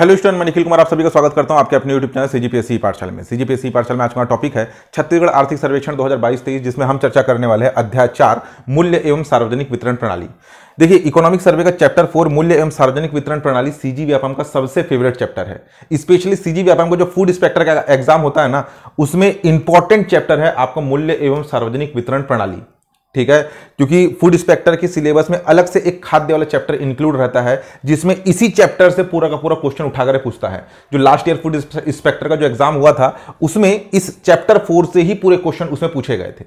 hello student मैं निखिल कुमार आप सभी का स्वागत करता हूं आपके अपने यूट्यूब चैनल सीजीपीएससी पाठशाला में सीजीपीएससी पाठशाला में आज का टॉपिक है छत्तीसगढ़ आर्थिक सर्वेक्षण 2022-23 जिसमें हम चर्चा करने वाले हैं अध्याय चार मूल्य एवं सार्वजनिक वितरण प्रणाली देखिए इकोनॉमिक सर्वे का चैप्टर फोर मूल्य एवं सार्वजनिक वितरण प्रणाली सीजी व्यापम का सबसे फेवरेट चैप्टर है स्पेशली सीजी व्यापम का जो फूड इंस्पेक्टर का एग्जाम होता है ना उसमें इंपॉर्टेंट चैप्टर है आपका मूल्य एवं सार्वजनिक वितरण प्रणाली ठीक है क्योंकि फूड इंस्पेक्टर के सिलेबस में अलग से एक खाद्य वाला चैप्टर इंक्लूड रहता है जिसमें इसी चैप्टर से पूरा का पूरा क्वेश्चन उठाकर पूछता है जो लास्ट ईयर फूड इंस्पेक्टर का जो एग्जाम हुआ था उसमें इस चैप्टर फोर से ही पूरे क्वेश्चन उसमें पूछे गए थे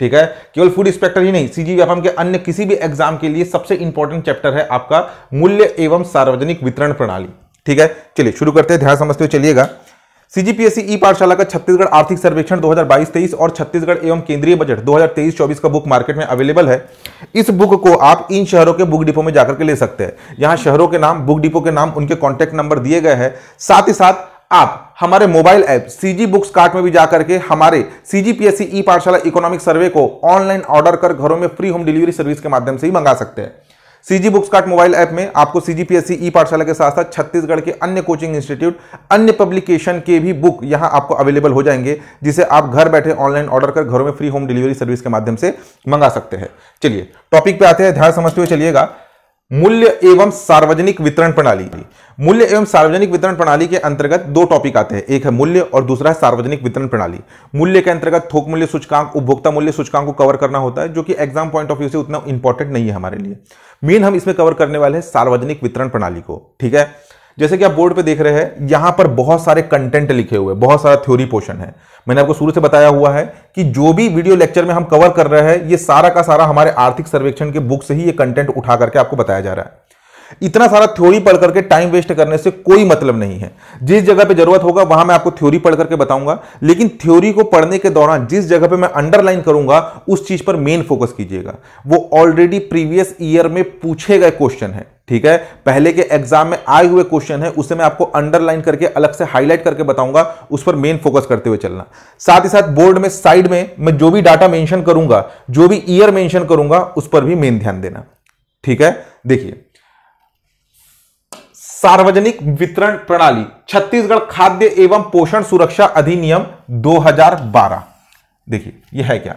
ठीक है केवल फूड इंस्पेक्टर ही नहीं सीजी व्यापम के अन्य किसी भी एग्जाम के लिए सबसे इंपॉर्टेंट चैप्टर है आपका मूल्य एवं सार्वजनिक वितरण प्रणाली ठीक है चलिए शुरू करते हैं ध्यान समझते हुए चलिएगा सीजीपीएससी ई पाठशाला का छत्तीसगढ़ आर्थिक सर्वेक्षण 2022-23 और छत्तीसगढ़ एवं केंद्रीय बजट 2023-24 का बुक मार्केट में अवेलेबल है इस बुक को आप इन शहरों के बुक डिपो में जाकर के ले सकते हैं यहाँ शहरों के नाम बुक डिपो के नाम उनके कॉन्टैक्ट नंबर दिए गए हैं साथ ही साथ आप हमारे mobile app CG books cart में भी जाकर के हमारे सीजीपीएससी ई पाठशाला इकोनॉमिक सर्वे को ऑनलाइन ऑर्डर कर घरों में फ्री होम डिलीवरी सर्विस के माध्यम से ही मंगा सकते हैं CG books cart mobile app में आपको सीजीपीएससी ई पाठशाला के साथ साथ छत्तीसगढ़ के अन्य कोचिंग इंस्टीट्यूट अन्य पब्लिकेशन के भी बुक यहां आपको अवेलेबल हो जाएंगे जिसे आप घर बैठे ऑनलाइन ऑर्डर कर घरों में फ्री होम डिलीवरी सर्विस के माध्यम से मंगा सकते हैं चलिए टॉपिक पे आते हैं ध्यान समझते हुए चलिएगा मूल्य एवं सार्वजनिक वितरण प्रणाली मूल्य एवं सार्वजनिक वितरण प्रणाली के अंतर्गत दो टॉपिक आते हैं एक है मूल्य और दूसरा है सार्वजनिक वितरण प्रणाली मूल्य के अंतर्गत थोक मूल्य सूचकांक उपभोक्ता मूल्य सूचकांक को कवर करना होता है जो कि एग्जाम पॉइंट ऑफ व्यू से उतना इंपॉर्टेंट नहीं है हमारे लिए मेन हम इसमें कवर करने वाले हैं सार्वजनिक वितरण प्रणाली को ठीक है जैसे कि आप बोर्ड पे देख रहे हैं यहां पर बहुत सारे कंटेंट लिखे हुए बहुत सारा थ्योरी पोर्शन है मैंने आपको शुरू से बताया हुआ है कि जो भी वीडियो लेक्चर में हम कवर कर रहे हैं ये सारा का सारा हमारे आर्थिक सर्वेक्षण के बुक से ही ये कंटेंट उठा करके आपको बताया जा रहा है इतना सारा थ्योरी पढ़ करके टाइम वेस्ट करने से कोई मतलब नहीं है जिस जगह पे जरूरत होगा वहां मैं आपको थ्योरी पढ़ करके बताऊंगा लेकिन थ्योरी को पढ़ने के दौरान जिस जगह पे मैं अंडरलाइन करूंगा उस चीज पर मेन फोकस कीजिएगा वो ऑलरेडी प्रीवियस ईयर में पूछे गए क्वेश्चन है ठीक है पहले के एग्जाम में आए हुए क्वेश्चन है उसे मैं आपको अंडरलाइन करके अलग से हाईलाइट करके बताऊंगा उस पर मेन फोकस करते हुए चलना साथ ही साथ बोर्ड में साइड में मैं जो भी डाटा मेंशन करूंगा जो भी ईयर मेंशन करूंगा उस पर भी मेन ध्यान देना ठीक है देखिए सार्वजनिक वितरण प्रणाली छत्तीसगढ़ खाद्य एवं पोषण सुरक्षा अधिनियम दो देखिए यह है क्या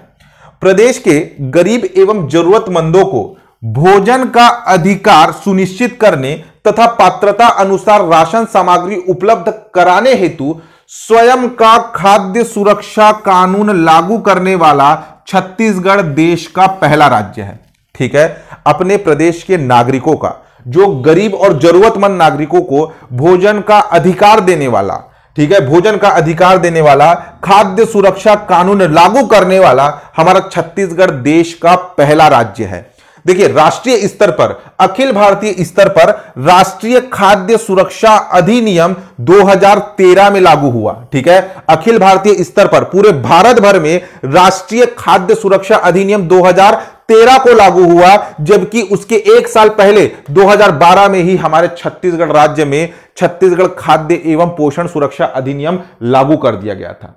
प्रदेश के गरीब एवं जरूरतमंदों को भोजन का अधिकार सुनिश्चित करने तथा पात्रता अनुसार राशन सामग्री उपलब्ध कराने हेतु स्वयं का खाद्य सुरक्षा कानून लागू करने वाला छत्तीसगढ़ देश का पहला राज्य है ठीक है अपने प्रदेश के नागरिकों का जो गरीब और जरूरतमंद नागरिकों को भोजन का अधिकार देने वाला ठीक है भोजन का अधिकार देने वाला खाद्य सुरक्षा कानून लागू करने वाला हमारा छत्तीसगढ़ देश का पहला राज्य है देखिए राष्ट्रीय स्तर पर अखिल भारतीय स्तर पर राष्ट्रीय खाद्य सुरक्षा अधिनियम 2013 में लागू हुआ ठीक है अखिल भारतीय स्तर पर पूरे भारत भर में राष्ट्रीय खाद्य सुरक्षा अधिनियम 2013 को लागू हुआ जबकि उसके एक साल पहले 2012 में ही हमारे छत्तीसगढ़ राज्य में छत्तीसगढ़ खाद्य एवं पोषण सुरक्षा अधिनियम लागू कर दिया गया था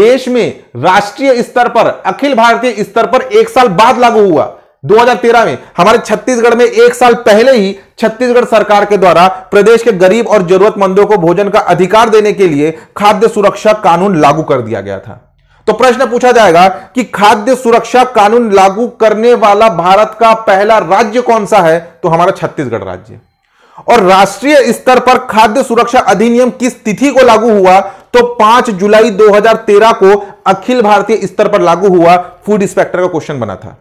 देश में राष्ट्रीय स्तर पर अखिल भारतीय स्तर पर एक साल बाद लागू हुआ 2013 में हमारे छत्तीसगढ़ में एक साल पहले ही छत्तीसगढ़ सरकार के द्वारा प्रदेश के गरीब और जरूरतमंदों को भोजन का अधिकार देने के लिए खाद्य सुरक्षा कानून लागू कर दिया गया था तो प्रश्न पूछा जाएगा कि खाद्य सुरक्षा कानून लागू करने वाला भारत का पहला राज्य कौन सा है तो हमारा छत्तीसगढ़ राज्य और राष्ट्रीय स्तर पर खाद्य सुरक्षा अधिनियम किस तिथि को लागू हुआ तो 5 जुलाई 2013 को अखिल भारतीय स्तर पर लागू हुआ फूड इंस्पेक्टर का क्वेश्चन बना था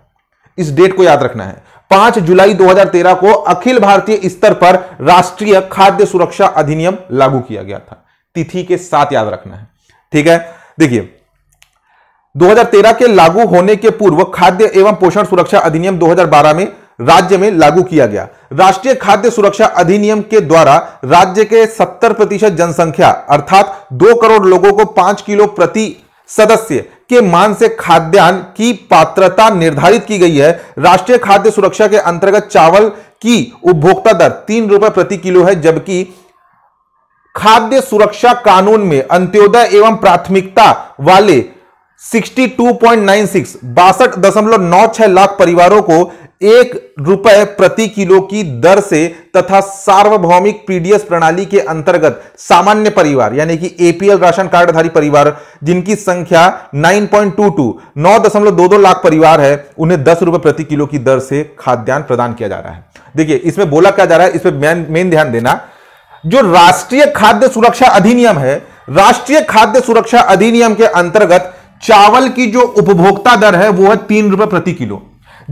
इस डेट को याद रखना है पांच जुलाई 2013 को अखिल भारतीय स्तर पर राष्ट्रीय खाद्य सुरक्षा अधिनियम लागू किया गया था तिथि के साथ याद रखना है ठीक है देखिए 2013 के लागू होने के पूर्व खाद्य एवं पोषण सुरक्षा अधिनियम 2012 में राज्य में लागू किया गया राष्ट्रीय खाद्य सुरक्षा अधिनियम के द्वारा राज्य के 70 प्रतिशत जनसंख्या अर्थात 2 करोड़ लोगों को 5 किलो प्रति सदस्य के मान से खाद्यान्न की पात्रता निर्धारित की गई है राष्ट्रीय खाद्य सुरक्षा के अंतर्गत चावल की उपभोक्ता दर तीन रुपए प्रति किलो है जबकि खाद्य सुरक्षा कानून में अंत्योदय एवं प्राथमिकता वाले 62.96 बासठ दशमलव नौ छह लाख परिवारों को एक रुपए प्रति किलो की दर से तथा सार्वभौमिक पीडीएस प्रणाली के अंतर्गत सामान्य परिवार यानी कि एपीएल राशन कार्डधारी परिवार जिनकी संख्या 9.22 9.22 लाख परिवार है उन्हें दस रुपए प्रति किलो की दर से खाद्यान्न प्रदान किया जा रहा है देखिए इसमें बोला क्या जा रहा है इसमें मेन ध्यान देना जो राष्ट्रीय खाद्य सुरक्षा अधिनियम है राष्ट्रीय खाद्य सुरक्षा अधिनियम के अंतर्गत चावल की जो उपभोक्ता दर है वो है तीन रुपए प्रति किलो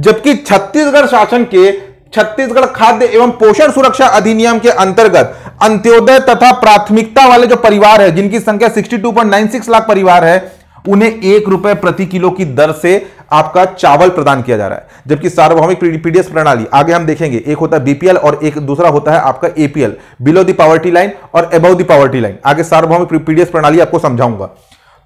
जबकि छत्तीसगढ़ शासन के छत्तीसगढ़ खाद्य एवं पोषण सुरक्षा अधिनियम के अंतर्गत अंत्योदय तथा प्राथमिकता वाले जो परिवार है जिनकी संख्या 62.96 लाख परिवार है उन्हें एक रुपए प्रति किलो की दर से आपका चावल प्रदान किया जा रहा है जबकि सार्वभौमिक पीडीएस प्रणाली आगे हम देखेंगे एक होता है बीपीएल और एक दूसरा होता है आपका APL below the poverty line और अबव दी पावर्टी लाइन आगे सार्वभौमिक पीडीएस प्रणाली आपको समझाऊंगा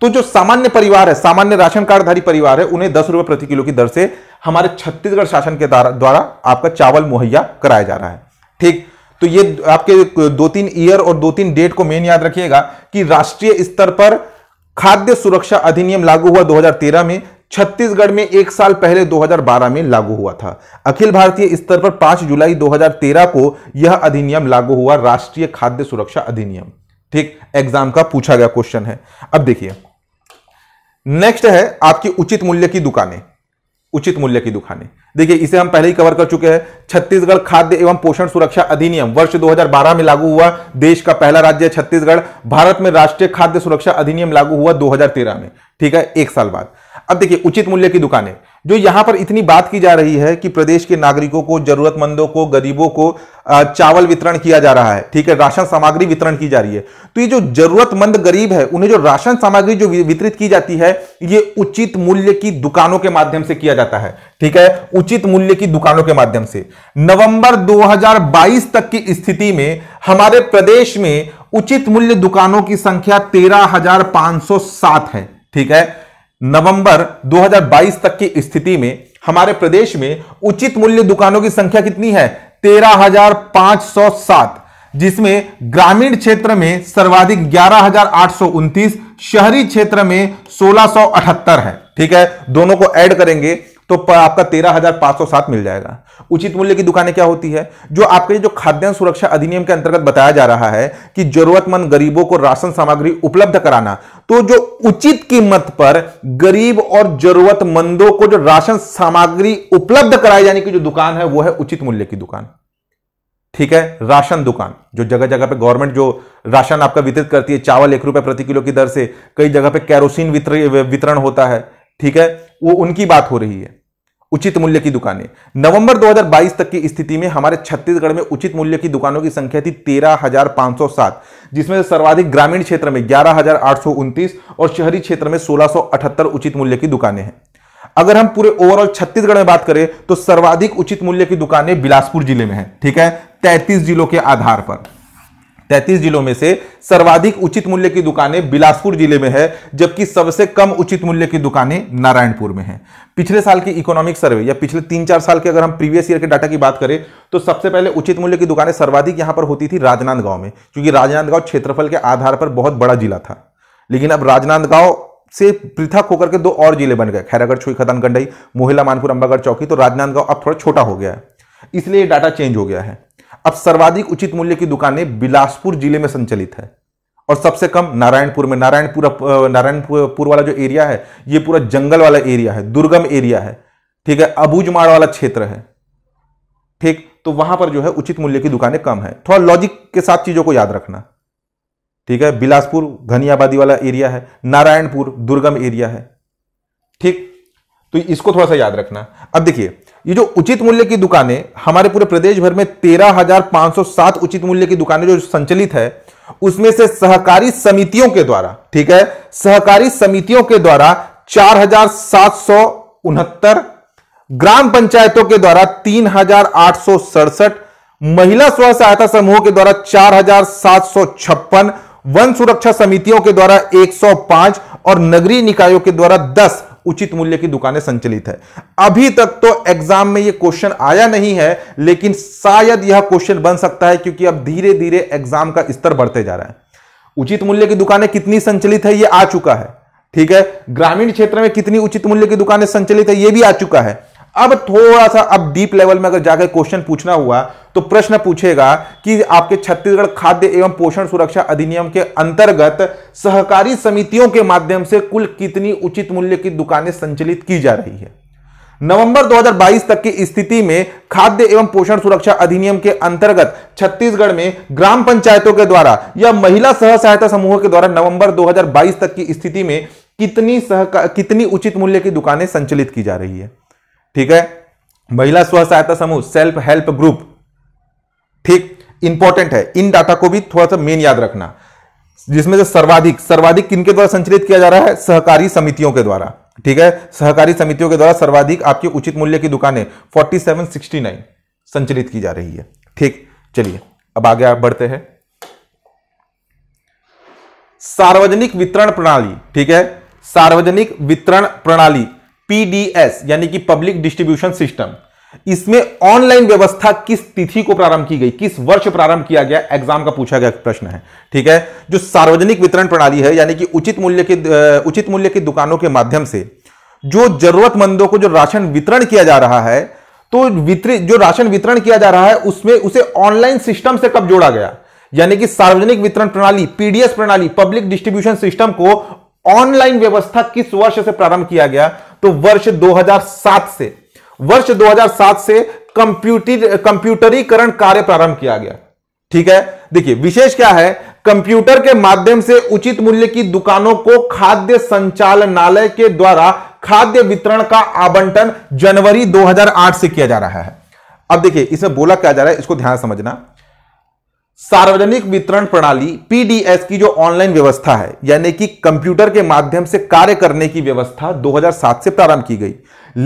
तो जो सामान्य परिवार है सामान्य राशन कार्डधारी परिवार है उन्हें दस रुपए प्रति किलो की दर से हमारे छत्तीसगढ़ शासन के द्वारा आपका चावल मुहैया कराया जा रहा है ठीक तो ये आपके दो तीन ईयर और दो तीन डेट को मेन याद रखिएगा कि राष्ट्रीय स्तर पर खाद्य सुरक्षा अधिनियम लागू हुआ 2013 में छत्तीसगढ़ में एक साल पहले 2012 में लागू हुआ था अखिल भारतीय स्तर पर 5 जुलाई 2013 को यह अधिनियम लागू हुआ राष्ट्रीय खाद्य सुरक्षा अधिनियम ठीक एग्जाम का पूछा गया क्वेश्चन है अब देखिए नेक्स्ट है आपकी उचित मूल्य की दुकानें उचित मूल्य की दुकानें देखिए इसे हम पहले ही कवर कर चुके हैं छत्तीसगढ़ खाद्य एवं पोषण सुरक्षा अधिनियम वर्ष 2012 में लागू हुआ देश का पहला राज्य है छत्तीसगढ़ भारत में राष्ट्रीय खाद्य सुरक्षा अधिनियम लागू हुआ 2013 में ठीक है एक साल बाद अब देखिए उचित मूल्य की दुकानें जो यहां पर इतनी बात की जा रही है कि प्रदेश के नागरिकों को जरूरतमंदों को गरीबों को चावल वितरण किया जा रहा है ठीक है राशन सामग्री वितरण की जा रही है तो ये जो जरूरतमंद गरीब है उन्हें जो राशन सामग्री जो वितरित की जाती है ये उचित मूल्य की दुकानों के माध्यम से किया जाता है ठीक है उचित मूल्य की दुकानों के माध्यम से नवंबर 2022 तक की स्थिति में हमारे प्रदेश में उचित मूल्य दुकानों की संख्या तेरह है ठीक है नवंबर 2022 तक की स्थिति में हमारे प्रदेश में उचित मूल्य दुकानों की संख्या कितनी है तेरह हजार पांच सौ सात जिसमें ग्रामीण क्षेत्र में सर्वाधिक ग्यारह हजार आठ सौ शहरी क्षेत्र में सोलह सौ अठहत्तर है ठीक है दोनों को ऐड करेंगे तो आपका तेरह हजार पांच सौ सात मिल जाएगा उचित मूल्य की दुकानें क्या होती है जो आपके जो खाद्यान्न सुरक्षा अधिनियम के अंतर्गत बताया जा रहा है कि जरूरतमंद गरीबों को राशन सामग्री उपलब्ध कराना तो जो उचित कीमत पर गरीब और जरूरतमंदों को जो राशन सामग्री उपलब्ध कराई जाने की जो दुकान है वो है उचित मूल्य की दुकान ठीक है राशन दुकान जो जगह जगह पे गवर्नमेंट जो राशन आपका वितरित करती है चावल एक रुपए प्रति किलो की दर से कई जगह पे कैरोसिन वितरण होता है ठीक है वो उनकी बात हो रही है उचित मूल्य की दुकानें नवंबर 2022 तक की स्थिति में हमारे छत्तीसगढ़ में उचित मूल्य की दुकानों की संख्या थी 13,507 जिसमें सर्वाधिक ग्रामीण क्षेत्र में ग्यारह और शहरी क्षेत्र में सोलह उचित मूल्य की दुकानें हैं अगर हम पूरे ओवरऑल छत्तीसगढ़ में बात करें तो सर्वाधिक उचित मूल्य की दुकानें बिलासपुर जिले में है ठीक है तैतीस जिलों के आधार पर तैतीस जिलों में से सर्वाधिक उचित मूल्य की दुकानें बिलासपुर जिले में है जबकि सबसे कम उचित मूल्य की दुकानें नारायणपुर में है पिछले साल की इकोनॉमिक सर्वे या पिछले तीन चार साल के अगर हम प्रीवियस ईयर के डाटा की बात करें तो सबसे पहले उचित मूल्य की दुकानें सर्वाधिक यहां पर होती थी राजनांदगांव में क्योंकि राजनांदगांव क्षेत्रफल के आधार पर बहुत बड़ा जिला था लेकिन अब राजनांदगांव से पृथक होकर के दो और जिले बन गए खैरागढ़ छुई खदान गंडई मोहिला मानपुर अंबागढ़ चौकी तो राजनांदगांव अब थोड़ा छोटा हो गया है इसलिए डाटा चेंज हो गया है अब सर्वाधिक उचित मूल्य की दुकानें बिलासपुर जिले में संचालित है और सबसे कम नारायणपुर में नारायणपुर नारायणपुर वाला जो एरिया है ये पूरा जंगल वाला एरिया है दुर्गम एरिया है ठीक है अबूजमाड़ वाला क्षेत्र है ठीक तो वहां पर जो है उचित मूल्य की दुकानें कम है थोड़ा लॉजिक के साथ चीजों को याद रखना ठीक है बिलासपुर घनी आबादी वाला एरिया है नारायणपुर दुर्गम एरिया है ठीक तो इसको थोड़ा सा याद रखना अब देखिए ये जो उचित मूल्य की दुकानें हमारे पूरे प्रदेश भर में 13,507 उचित मूल्य की दुकानें जो संचालित है उसमें से सहकारी समितियों के द्वारा ठीक है सहकारी समितियों के द्वारा चार ग्राम पंचायतों के द्वारा तीन महिला स्व सहायता समूहों के द्वारा चार वन सुरक्षा समितियों के द्वारा 105 और नगरीय निकायों के द्वारा दस उचित मूल्य की दुकानें संचालित है अभी तक तो एग्जाम में यह क्वेश्चन आया नहीं है लेकिन शायद यह क्वेश्चन बन सकता है क्योंकि अब धीरे धीरे एग्जाम का स्तर बढ़ते जा रहा है उचित मूल्य की दुकानें कितनी संचलित है यह आ चुका है ठीक है ग्रामीण क्षेत्र में कितनी उचित मूल्य की दुकानें संचलित है यह भी आ चुका है अब थोड़ा सा अब डीप लेवल में अगर जाकर क्वेश्चन पूछना हुआ तो प्रश्न पूछेगा कि आपके छत्तीसगढ़ खाद्य एवं पोषण सुरक्षा अधिनियम के अंतर्गत सहकारी समितियों के माध्यम से कुल कितनी उचित मूल्य की दुकानें संचालित की जा रही है नवंबर 2022 तक की स्थिति में खाद्य एवं पोषण सुरक्षा अधिनियम के अंतर्गत छत्तीसगढ़ में ग्राम पंचायतों के द्वारा या महिला सह सहायता समूह के द्वारा नवंबर 2022 तक की स्थिति में कितनी सह कितनी उचित मूल्य की दुकानें संचालित की जा रही है ठीक है महिला स्व सहायता समूह सेल्फ हेल्प ग्रुप ठीक इंपॉर्टेंट है इन डाटा को भी थोड़ा सा मेन याद रखना जिसमें से सर्वाधिक सर्वाधिक किनके द्वारा संचालित किया जा रहा है सहकारी समितियों के द्वारा ठीक है सहकारी समितियों के द्वारा सर्वाधिक आपकी उचित मूल्य की दुकानें फोर्टी सेवन सिक्सटी नाइन संचालित की जा रही है ठीक चलिए अब आगे आप बढ़ते हैं सार्वजनिक वितरण प्रणाली ठीक है सार्वजनिक वितरण प्रणाली पीडीएस यानी कि पब्लिक डिस्ट्रीब्यूशन सिस्टम इसमें ऑनलाइन व्यवस्था किस तिथि को प्रारंभ की गई किस वर्ष प्रारंभ किया गया एग्जाम का पूछा गया प्रश्न है ठीक है जो सार्वजनिक वितरण प्रणाली है यानी कि उचित मूल्य के उचित मूल्य की दुकानों के माध्यम से जो जरूरतमंदों को जो राशन वितरण किया जा रहा है तो वितरित जो राशन वितरण किया जा रहा है उसमें उसे ऑनलाइन सिस्टम से कब जोड़ा गया यानी कि सार्वजनिक वितरण प्रणाली पीडीएस प्रणाली पब्लिक डिस्ट्रीब्यूशन सिस्टम को ऑनलाइन व्यवस्था किस वर्ष से प्रारंभ किया गया तो वर्ष 2007 से वर्ष 2007 से कंप्यूटर कंप्यूटरीकरण कार्य प्रारंभ किया गया ठीक है देखिए विशेष क्या है कंप्यूटर के माध्यम से उचित मूल्य की दुकानों को खाद्य संचालनालय के द्वारा खाद्य वितरण का आवंटन जनवरी 2008 से किया जा रहा है अब देखिए इसमें बोला क्या जा रहा है इसको ध्यान समझना सार्वजनिक वितरण प्रणाली पीडीएस की जो ऑनलाइन व्यवस्था है यानी कि कंप्यूटर के माध्यम से कार्य करने की व्यवस्था 2007 से प्रारंभ की गई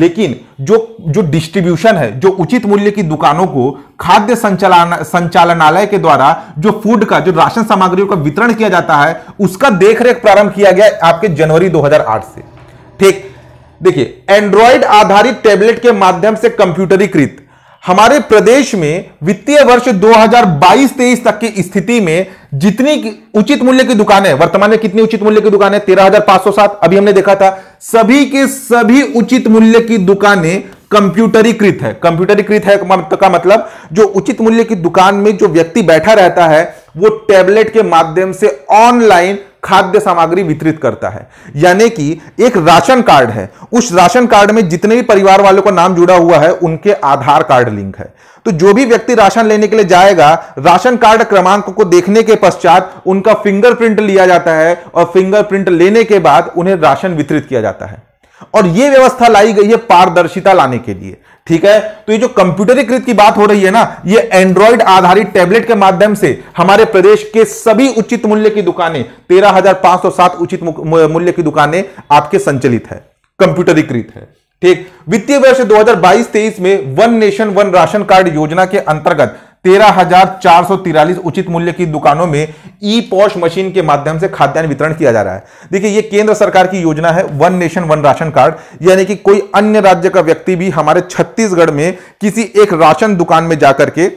लेकिन जो जो डिस्ट्रीब्यूशन है जो उचित मूल्य की दुकानों को खाद्य संचालन संचालनालय के द्वारा जो फूड का जो राशन सामग्रियों का वितरण किया जाता है उसका देखरेख प्रारंभ किया गया आपके जनवरी 2008 से ठीक देखिए एंड्रॉइड आधारित टेबलेट के माध्यम से कंप्यूटरीकृत हमारे प्रदेश में वित्तीय वर्ष 2022-23 तक की स्थिति में जितनी उचित मूल्य की दुकानें वर्तमान में कितनी उचित मूल्य की दुकानें तेरह अभी हमने देखा था सभी के सभी उचित मूल्य की दुकानें कंप्यूटरीकृत है कंप्यूटरीकृत है का मतलब जो उचित मूल्य की दुकान में जो व्यक्ति बैठा रहता है वो टैबलेट के माध्यम से ऑनलाइन खाद्य सामग्री वितरित करता है यानी कि एक राशन कार्ड है उस राशन कार्ड में जितने भी परिवार वालों का नाम जुड़ा हुआ है उनके आधार कार्ड लिंक है तो जो भी व्यक्ति राशन लेने के लिए जाएगा राशन कार्ड क्रमांक को देखने के पश्चात उनका फिंगरप्रिंट लिया जाता है और फिंगरप्रिंट लेने के बाद उन्हें राशन वितरित किया जाता है और यह व्यवस्था लाई गई है पारदर्शिता लाने के लिए ठीक है तो ये जो कंप्यूटरीकृत की बात हो रही है ना ये एंड्रॉइड आधारित टैबलेट के माध्यम से हमारे प्रदेश के सभी उचित मूल्य की दुकानें तेरह हजार पांच सौ सात उचित मूल्य की दुकानें आपके संचालित है कंप्यूटरीकृत है ठीक वित्तीय वर्ष 2022-23 में one nation one ration card योजना के अंतर्गत तेरह हजार तिरालीस उचित मूल्य की दुकानों में ई पॉश मशीन के माध्यम से खाद्यान्न वितरण किया जा रहा है देखिए ये केंद्र सरकार की योजना है one nation one ration card यानी कि कोई अन्य राज्य का व्यक्ति भी हमारे छत्तीसगढ़ में किसी एक राशन दुकान में जाकर के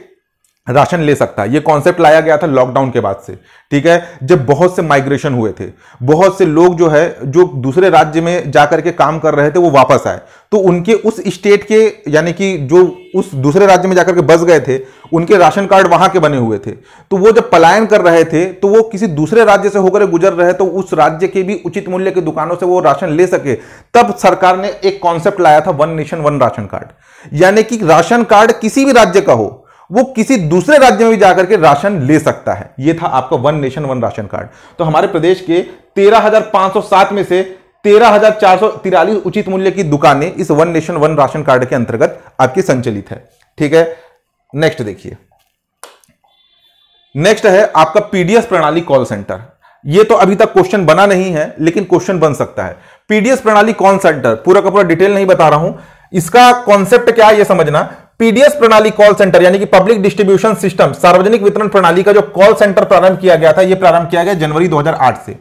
राशन ले सकता है ये कॉन्सेप्ट लाया गया था लॉकडाउन के बाद से ठीक है जब बहुत से माइग्रेशन हुए थे बहुत से लोग जो है जो दूसरे राज्य में जाकर के काम कर रहे थे वो वापस आए तो उनके उस स्टेट के यानी कि जो उस दूसरे राज्य में जाकर के बस गए थे उनके राशन कार्ड वहां के बने हुए थे तो वो जब पलायन कर रहे थे तो वो किसी दूसरे राज्य से होकर गुजर रहे तो उस राज्य के भी उचित मूल्य की दुकानों से वो राशन ले सके तब सरकार ने एक कॉन्सेप्ट लाया था one nation one ration card यानी कि राशन कार्ड किसी भी राज्य का हो वो किसी दूसरे राज्य में भी जाकर के राशन ले सकता है ये था आपका one nation one ration card तो हमारे प्रदेश के 13,507 में से तेरह उचित मूल्य की दुकानें इस one nation one ration card के अंतर्गत आपकी संचलित है ठीक है नेक्स्ट देखिए नेक्स्ट है आपका पीडीएस प्रणाली कॉल सेंटर ये तो अभी तक क्वेश्चन बना नहीं है लेकिन क्वेश्चन बन सकता है पीडीएस प्रणाली कॉल सेंटर पूरा का पूरा डिटेल नहीं बता रहा हूं इसका कॉन्सेप्ट क्या है यह समझना पीडीएस प्रणाली कॉल सेंटर यानी कि पब्लिक डिस्ट्रीब्यूशन सिस्टम सार्वजनिक वितरण प्रणाली का जो कॉल सेंटर प्रारंभ किया गया था यह प्रारंभ किया गया जनवरी 2008 से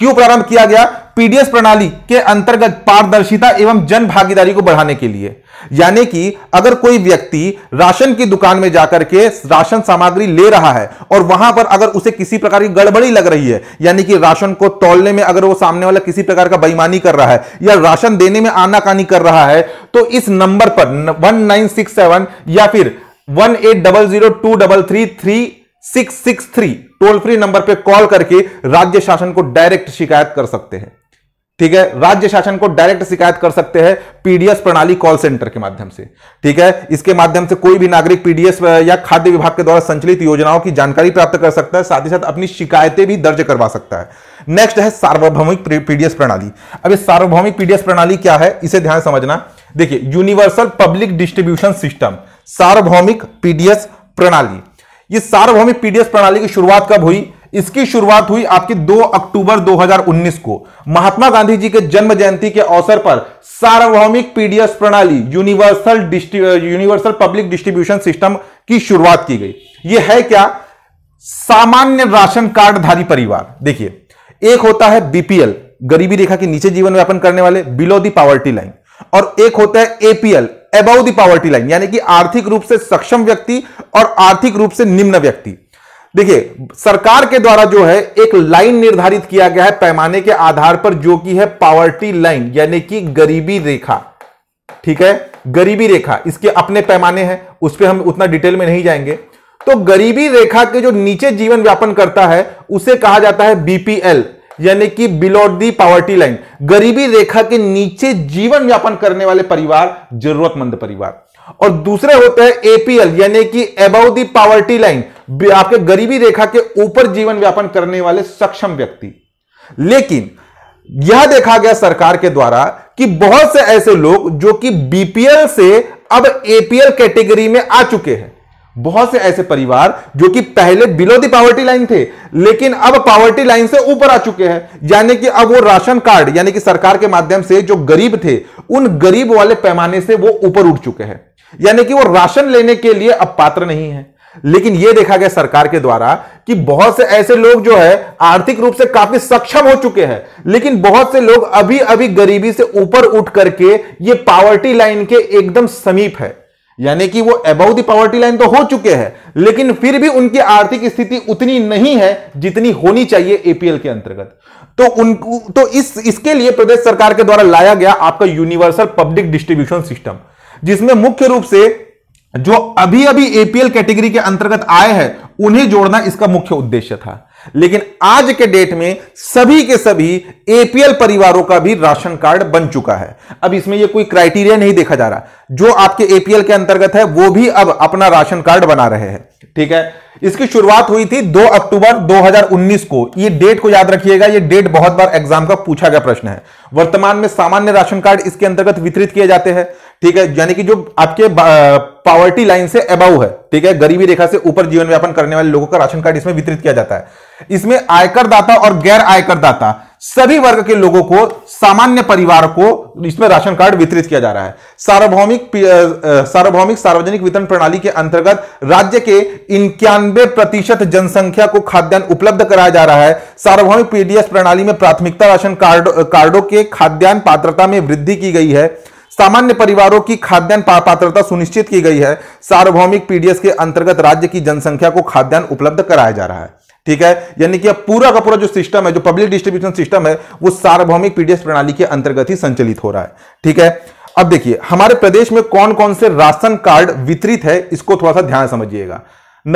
क्यों प्रारंभ किया गया पीडीएस प्रणाली के अंतर्गत पारदर्शिता एवं जन भागीदारी को बढ़ाने के लिए यानी कि अगर कोई व्यक्ति राशन की दुकान में जाकर के राशन सामग्री ले रहा है और वहां पर अगर उसे किसी प्रकार की गड़बड़ी लग रही है यानी कि राशन को तोड़ने में अगर वो सामने वाला किसी प्रकार का बेईमानी कर रहा है या राशन देने में आनाकानी कर रहा है तो इस नंबर पर वन या फिर one eight double zero two double three three six six three toll free number पर कॉल करके राज्य शासन को डायरेक्ट शिकायत कर सकते हैं ठीक है राज्य शासन को डायरेक्ट शिकायत कर सकते हैं पीडीएस प्रणाली कॉल सेंटर के माध्यम से ठीक है इसके माध्यम से कोई भी नागरिक पीडीएस या खाद्य विभाग के द्वारा संचालित योजनाओं की जानकारी प्राप्त कर सकता है साथ ही साथ अपनी शिकायतें भी दर्ज करवा सकता है नेक्स्ट है सार्वभौमिक पीडीएस प्रणाली अब इस सार्वभौमिक पीडीएस प्रणाली क्या है इसे ध्यान समझना देखिए यूनिवर्सल पब्लिक डिस्ट्रीब्यूशन सिस्टम सार्वभौमिक पीडीएस प्रणाली ये सार्वभौमिक पीडीएस प्रणाली की शुरुआत कब हुई इसकी शुरुआत हुई आपकी 2 अक्टूबर 2019 को महात्मा गांधी जी के जन्म जयंती के अवसर पर सार्वभौमिक पीडीएस प्रणाली universal universal public distribution system की शुरुआत की गई यह है क्या सामान्य राशन कार्डधारी परिवार देखिए एक होता है बीपीएल गरीबी रेखा के नीचे जीवन व्यापन करने वाले बिलो दी पावर्टी लाइन और एक होता है APL above the poverty line यानी कि आर्थिक रूप से सक्षम व्यक्ति और आर्थिक रूप से निम्न व्यक्ति देखिए सरकार के द्वारा जो है एक लाइन निर्धारित किया गया है पैमाने के आधार पर जो कि है पावर्टी लाइन यानी कि गरीबी रेखा ठीक है गरीबी रेखा इसके अपने पैमाने हैं उस पर हम उतना डिटेल में नहीं जाएंगे तो गरीबी रेखा के जो नीचे जीवन व्यापन करता है उसे कहा जाता है बीपीएल यानी कि बिलो दी पॉवर्टी लाइन गरीबी रेखा के नीचे जीवन यापन करने वाले परिवार जरूरतमंद परिवार और दूसरे होते हैं एपीएल यानी कि अबाउ दी पॉवर्टी लाइन आपके गरीबी रेखा के ऊपर जीवन व्यापन करने वाले सक्षम व्यक्ति लेकिन यह देखा गया सरकार के द्वारा कि बहुत से ऐसे लोग जो कि बीपीएल से अब एपीएल कैटेगरी में आ चुके हैं बहुत से ऐसे परिवार जो कि पहले बिलो दी पावर्टी लाइन थे लेकिन अब पावर्टी लाइन से ऊपर आ चुके हैं यानी कि अब वो राशन कार्ड यानी कि सरकार के माध्यम से जो गरीब थे उन गरीब वाले पैमाने से वो ऊपर उठ चुके हैं यानी कि वो राशन लेने के लिए अब पात्र नहीं है लेकिन यह देखा गया सरकार के द्वारा कि बहुत से ऐसे लोग जो है आर्थिक रूप से काफी सक्षम हो चुके हैं लेकिन बहुत से लोग अभी अभी गरीबी से ऊपर उठ करके ये पावर्टी लाइन के एकदम समीप है यानी कि वो अब दी पॉवर्टी लाइन तो हो चुके हैं लेकिन फिर भी उनकी आर्थिक स्थिति उतनी नहीं है जितनी होनी चाहिए एपीएल के अंतर्गत तो उनको तो इस इसके लिए प्रदेश सरकार के द्वारा लाया गया आपका यूनिवर्सल पब्लिक डिस्ट्रीब्यूशन सिस्टम जिसमें मुख्य रूप से जो अभी अभी एपीएल कैटेगरी के अंतर्गत आए हैं उन्हें जोड़ना इसका मुख्य उद्देश्य था लेकिन आज के डेट में सभी के सभी एपीएल परिवारों का भी राशन कार्ड बन चुका है अब इसमें यह कोई क्राइटेरिया नहीं देखा जा रहा जो आपके एपीएल के अंतर्गत है वो भी अब अपना राशन कार्ड बना रहे हैं ठीक है इसकी शुरुआत हुई थी 2 अक्टूबर 2019 को ये डेट को याद रखिएगा ये डेट बहुत बार एग्जाम का पूछा गया प्रश्न है वर्तमान में सामान्य राशन कार्ड इसके अंतर्गत वितरित किए जाते हैं ठीक है यानी कि जो आपके पावर्टी लाइन से अबाउ है ठीक है गरीबी रेखा से ऊपर जीवन व्यापन करने वाले लोगों का राशन कार्ड इसमें वितरित किया जाता है इसमें आयकर दाता और गैर आयकर दाता सभी वर्ग के लोगों को सामान्य परिवार को इसमें राशन कार्ड वितरित किया जा रहा है सार्वभौमिक सार्वभौमिक सार्वजनिक वितरण प्रणाली के अंतर्गत राज्य के इक्यानवे प्रतिशत जनसंख्या को खाद्यान्न उपलब्ध कराया जा रहा है सार्वभौमिक पीडीएस प्रणाली में प्राथमिकता राशन कार्ड कार्डों के खाद्यान्न पात्रता में वृद्धि की गई है सामान्य परिवारों की खाद्यान्न पात्रता सुनिश्चित की गई है सार्वभौमिक पीडीएस के अंतर्गत राज्य की जनसंख्या को खाद्यान्न उपलब्ध कराया जा रहा है ठीक है यानी कि अब पूरा का पूरा जो सिस्टम है जो पब्लिक डिस्ट्रीब्यूशन सिस्टम है वो सार्वभौमिक पीडीएस प्रणाली के अंतर्गत ही संचालित हो रहा है ठीक है अब देखिए हमारे प्रदेश में कौन कौन से राशन कार्ड वितरित है इसको थोड़ा सा ध्यान समझिएगा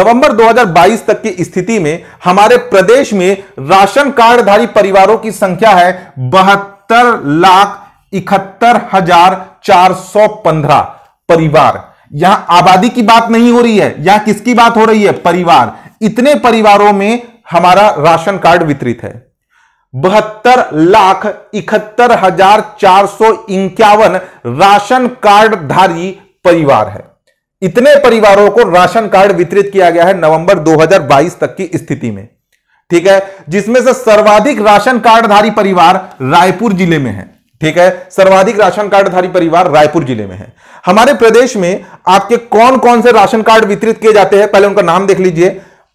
नवंबर 2022 तक की स्थिति में हमारे प्रदेश में राशन कार्डधारी परिवारों की संख्या है बहत्तर लाख इकहत्तर हजार चार सौ पंद्रह परिवार यहां आबादी की बात नहीं हो रही है यहां किसकी बात हो रही है परिवार इतने परिवारों में हमारा राशन कार्ड वितरित है बहत्तर लाख इकहत्तर हजार चार सौ इक्यावन राशन कार्ड धारी परिवार है इतने परिवारों को राशन कार्ड वितरित किया गया है नवंबर 2022 तक की स्थिति में ठीक है जिसमें से सर्वाधिक राशन कार्डधारी परिवार रायपुर जिले में है ठीक है सर्वाधिक राशन कार्डधारी परिवार रायपुर जिले में है हमारे प्रदेश में आपके कौन कौन से राशन कार्ड वितरित किए जाते हैं पहले उनका नाम देख लीजिए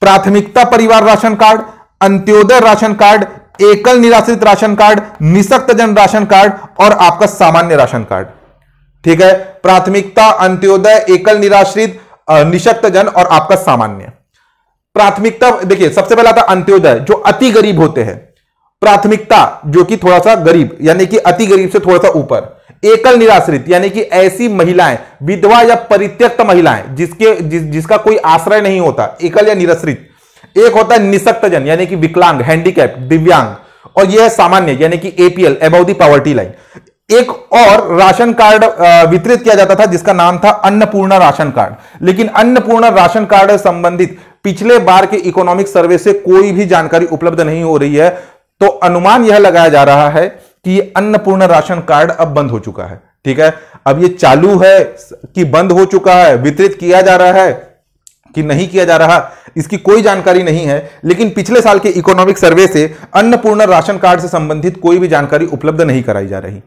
प्राथमिकता परिवार राशन कार्ड अंत्योदय राशन कार्ड एकल निराश्रित राशन कार्ड निशक्त जन राशन कार्ड और आपका सामान्य राशन कार्ड ठीक है प्राथमिकता अंत्योदय एकल निराश्रित निशक्त जन और आपका सामान्य प्राथमिकता देखिए सबसे पहला था अंत्योदय जो अति गरीब होते हैं प्राथमिकता जो कि थोड़ा सा गरीब यानी कि अति गरीब से थोड़ा सा ऊपर एकल निराश्रित यानी कि ऐसी महिलाएं विधवा या परित्यक्त महिलाएं जिसके जिस, जिसका कोई आश्रय नहीं होता एकल या निराश्रित एक होता है निशक्तजन यानी कि विकलांग हैंडीकैप दिव्यांग और यह है सामान्य यानी कि APL above the poverty line एक और राशन कार्ड वितरित किया जाता था जिसका नाम था अन्नपूर्ण राशन कार्ड लेकिन अन्नपूर्ण राशन कार्ड संबंधित पिछले बार के इकोनॉमिक सर्वे से कोई भी जानकारी उपलब्ध नहीं हो रही है तो अनुमान यह लगाया जा रहा है कि अन्नपूर्ण राशन कार्ड अब बंद हो चुका है ठीक है अब यह चालू है कि बंद हो चुका है वितरित किया जा रहा है कि नहीं किया जा रहा इसकी कोई जानकारी नहीं है लेकिन पिछले साल के इकोनॉमिक सर्वे से अन्नपूर्ण राशन कार्ड से संबंधित कोई भी जानकारी उपलब्ध नहीं कराई जा रही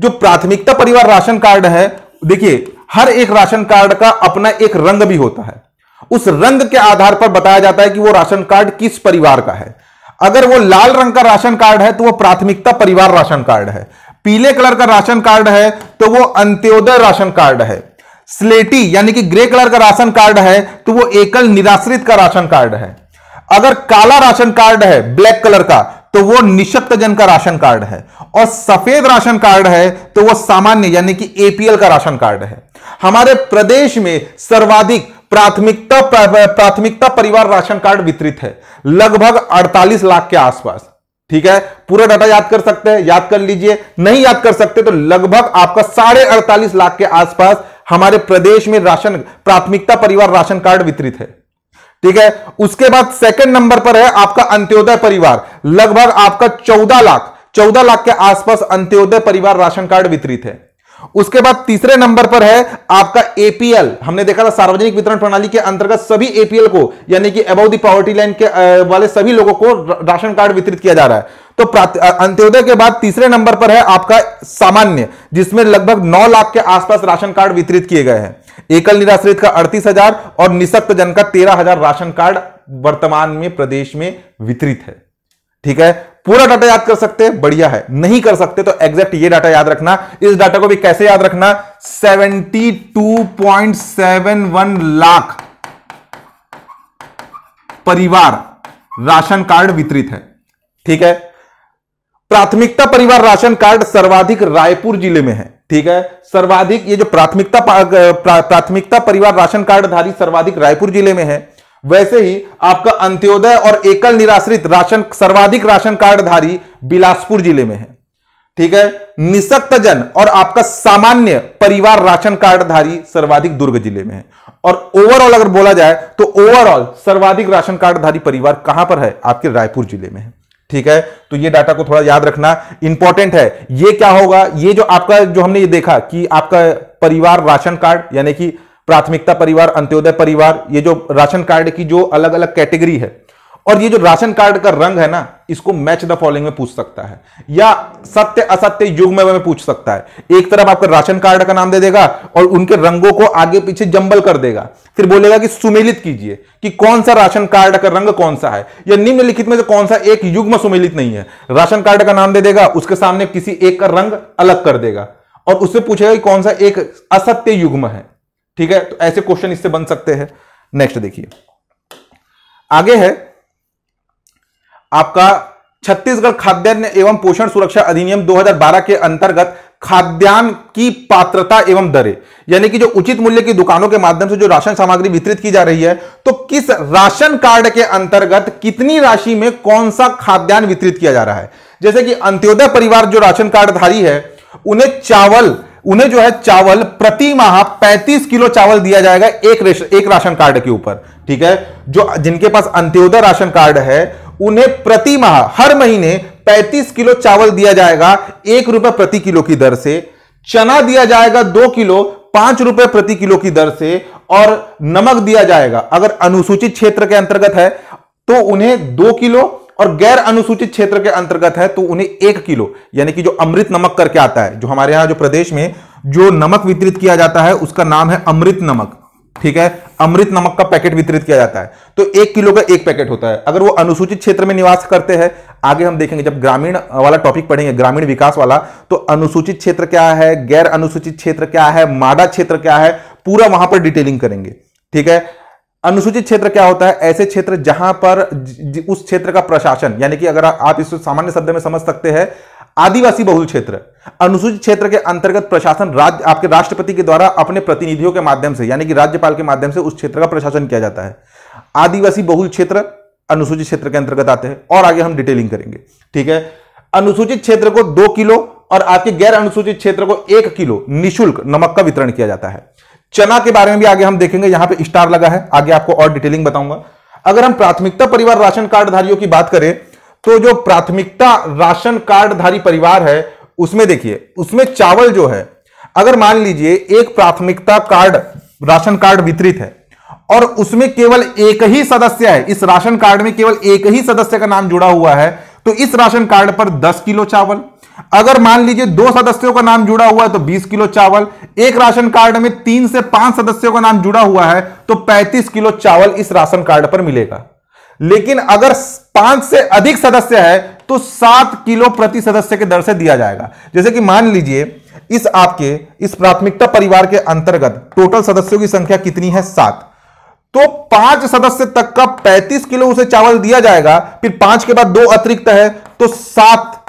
जो प्राथमिकता परिवार राशन कार्ड है देखिए हर एक राशन कार्ड का अपना एक रंग भी होता है उस रंग के आधार पर बताया जाता है कि वो राशन कार्ड किस परिवार का है अगर वो लाल रंग का राशन कार्ड है तो वो प्राथमिकता परिवार राशन कार्ड है पीले कलर का राशन कार्ड है तो वो अंत्योदय राशन कार्ड है स्लेटी यानी कि ग्रे कलर का राशन कार्ड है तो वो एकल निराश्रित का राशन कार्ड है अगर काला राशन कार्ड है ब्लैक कलर का तो वो निशक्तजन का राशन कार्ड है और सफेद राशन कार्ड है तो वो सामान्य यानी कि एपीएल का राशन कार्ड है हमारे प्रदेश में सर्वाधिक प्राथमिकता प्राथमिकता परिवार राशन कार्ड वितरित है लगभग 48 लाख के आसपास ठीक है पूरा डाटा याद कर सकते हैं याद कर लीजिए नहीं याद कर सकते तो लगभग आपका साढ़े अड़तालीस लाख के आसपास हमारे प्रदेश में राशन प्राथमिकता परिवार राशन कार्ड वितरित है ठीक है उसके बाद सेकंड नंबर पर है आपका अंत्योदय परिवार लगभग आपका चौदह लाख चौदह लाख के आसपास अंत्योदय परिवार राशन कार्ड वितरित है उसके बाद तीसरे नंबर पर है आपका एपीएल हमने देखा था सार्वजनिक वितरण प्रणाली के अंतर्गत सभी एपीएल को यानी कि अबाउ दी पॉवर्टी लाइन के वाले सभी लोगों को राशन कार्ड वितरित किया जा रहा है तो अंत्योदय के बाद तीसरे नंबर पर है आपका सामान्य जिसमें लगभग 9 लाख के आसपास राशन कार्ड वितरित किए गए हैं एकल निराश्रित का अड़तीस हजार और निशक्त जन का तेरह हजार राशन कार्ड वर्तमान में प्रदेश में वितरित है ठीक है पूरा डाटा याद कर सकते हैं बढ़िया है नहीं कर सकते तो एग्जैक्ट ये डाटा याद रखना इस डाटा को भी कैसे याद रखना 72.71 लाख परिवार राशन कार्ड वितरित है ठीक है प्राथमिकता परिवार राशन कार्ड सर्वाधिक रायपुर जिले में है ठीक है सर्वाधिक ये जो प्राथमिकता प्राथमिकता परिवार राशन कार्ड सर्वाधिक रायपुर जिले में है वैसे ही आपका अंत्योदय और एकल निराश्रित राशन सर्वाधिक राशन कार्डधारी बिलासपुर जिले में है ठीक है निशक्त जन और आपका सामान्य परिवार राशन कार्डधारी सर्वाधिक दुर्ग जिले में है और ओवरऑल अगर बोला जाए तो ओवरऑल सर्वाधिक राशन कार्डधारी परिवार कहां पर है आपके रायपुर जिले में है ठीक है तो ये डाटा को थोड़ा याद रखना इंपॉर्टेंट है ये क्या होगा ये जो आपका जो हमने ये देखा कि आपका परिवार राशन कार्ड यानी कि प्राथमिकता परिवार अंत्योदय परिवार ये जो राशन कार्ड की जो अलग अलग कैटेगरी है और ये जो राशन कार्ड का रंग है ना इसको मैच द फॉलोइंग में पूछ सकता है या सत्य असत्य युग में, में पूछ सकता है एक तरफ आपका राशन कार्ड का नाम दे देगा और उनके रंगों को आगे पीछे जंबल कर देगा फिर बोलेगा कि सुमेलित कीजिए कि कौन सा राशन कार्ड का रंग कौन सा है या निम्नलिखित में से कौन सा एक युग में सुमेलित नहीं है राशन कार्ड का नाम दे देगा उसके सामने किसी एक का रंग अलग कर देगा और उससे पूछेगा कि कौन सा एक असत्य युग्म है ठीक है तो ऐसे क्वेश्चन इससे बन सकते हैं नेक्स्ट देखिए आगे है आपका छत्तीसगढ़ खाद्यान्न एवं पोषण सुरक्षा अधिनियम 2012 के अंतर्गत खाद्यान्न की पात्रता एवं दरें यानी कि जो उचित मूल्य की दुकानों के माध्यम से जो राशन सामग्री वितरित की जा रही है तो किस राशन कार्ड के अंतर्गत कितनी राशि में कौन सा खाद्यान्न वितरित किया जा रहा है जैसे कि अंत्योदय परिवार जो राशन कार्डधारी है उन्हें चावल उन्हें जो है चावल प्रति माह 35 किलो चावल दिया जाएगा एक एक राशन कार्ड के ऊपर ठीक है जो जिनके पास अंत्योदय राशन कार्ड है उन्हें प्रति माह हर महीने 35 किलो चावल दिया जाएगा एक रुपए प्रति किलो की दर से चना दिया जाएगा दो किलो पांच रुपए प्रति किलो की दर से और नमक दिया जाएगा अगर अनुसूचित क्षेत्र के अंतर्गत है तो उन्हें दो किलो और गैर अनुसूचित क्षेत्र के अंतर्गत है तो उन्हें एक किलो यानी कि जो अमृत नमक करके आता है जो हमारे यहां जो प्रदेश में जो नमक वितरित किया जाता है उसका नाम है अमृत नमक ठीक है अमृत नमक का पैकेट वितरित किया जाता है तो एक किलो का एक पैकेट होता है अगर वो अनुसूचित क्षेत्र में निवास करते हैं आगे हम देखेंगे जब ग्रामीण वाला टॉपिक पढ़ेंगे ग्रामीण विकास वाला तो अनुसूचित क्षेत्र क्या है गैर अनुसूचित क्षेत्र क्या है माडा क्षेत्र क्या है पूरा वहां पर डिटेलिंग करेंगे ठीक है अनुसूचित क्षेत्र क्या होता है ऐसे क्षेत्र जहां पर उस क्षेत्र का प्रशासन यानी कि अगर आप इसको सामान्य शब्द में समझ सकते हैं आदिवासी बहुल क्षेत्र अनुसूचित क्षेत्र के अंतर्गत प्रशासन राज्य आपके राष्ट्रपति के द्वारा अपने प्रतिनिधियों के माध्यम से यानी कि राज्यपाल के माध्यम से उस क्षेत्र का प्रशासन किया जाता है आदिवासी बहुल क्षेत्र अनुसूचित क्षेत्र के अंतर्गत आते हैं और आगे हम डिटेलिंग करेंगे ठीक है अनुसूचित क्षेत्र को दो किलो और आपके गैर अनुसूचित क्षेत्र को एक किलो निशुल्क नमक का वितरण किया जाता है चना के बारे में भी आगे हम देखेंगे यहां पे स्टार लगा है आगे आपको और डिटेलिंग बताऊंगा अगर हम प्राथमिकता परिवार राशन कार्डधारियों की बात करें तो जो प्राथमिकता राशन कार्डधारी परिवार है उसमें देखिए उसमें चावल जो है अगर मान लीजिए एक प्राथमिकता कार्ड राशन कार्ड वितरित है और उसमें केवल एक ही सदस्य है इस राशन कार्ड में केवल एक ही सदस्य का नाम जुड़ा हुआ है तो इस राशन कार्ड पर 10 किलो चावल अगर मान लीजिए दो सदस्यों का नाम जुड़ा हुआ है तो 20 किलो चावल एक राशन कार्ड में तीन से पांच सदस्यों का नाम जुड़ा हुआ है तो 35 किलो चावल इस राशन कार्ड पर मिलेगा लेकिन अगर पांच से अधिक सदस्य है तो सात किलो प्रति सदस्य के दर से दिया जाएगा जैसे कि मान लीजिए इस आपके इस प्राथमिकता परिवार के अंतर्गत टोटल सदस्यों की संख्या कितनी है सात तो पांच सदस्य तक का पैंतीस किलो उसे चावल दिया जाएगा फिर पांच के बाद दो अतिरिक्त है तो सात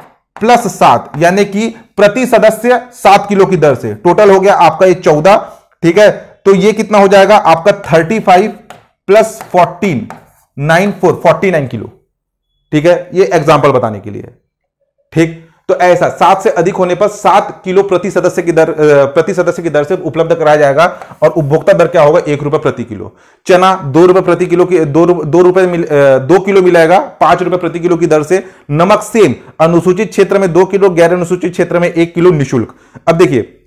प्लस सात यानी कि प्रति सदस्य सात किलो की दर से टोटल हो गया आपका ये चौदह ठीक है तो ये कितना हो जाएगा आपका thirty five plus fourteen nine four forty nine kilo ठीक है ये एग्जाम्पल बताने के लिए ठीक तो ऐसा सात से अधिक होने पर सात किलो प्रति सदस्य की दर प्रति सदस्य की दर से उपलब्ध कराया जाएगा और उपभोक्ता दर क्या होगा एक रुपए प्रति किलो चना दो रुपए प्रति किलो की दो दो रुपए दो किलो मिलाएगा पांच रुपए प्रति किलो की दर से नमक सेम अनुसूचित क्षेत्र में दो किलो गैर अनुसूचित क्षेत्र में एक किलो निःशुल्क अब देखिए